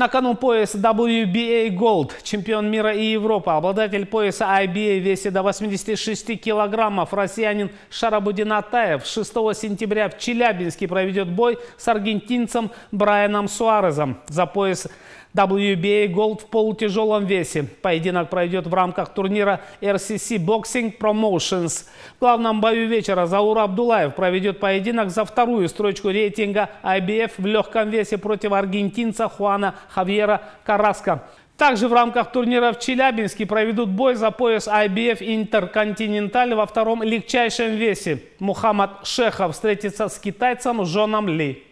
На кону пояс WBA Gold, чемпион мира и Европы, обладатель пояса IBA весе до 86 килограммов, россиянин Шарабудин Атаев 6 сентября в Челябинске проведет бой с аргентинцем Брайаном Суарезом за пояс WBA Gold в полутяжелом весе. Поединок пройдет в рамках турнира RCC Boxing Promotions. В главном бою вечера Заур Абдулаев проведет поединок за вторую строчку рейтинга IBF в легком весе против аргентинца Хуана Хавьера Караска. Также в рамках турнира в Челябинске проведут бой за пояс IBF Интерконтиненталь во втором легчайшем весе. Мухаммад Шехов встретится с китайцем Жоном Ли.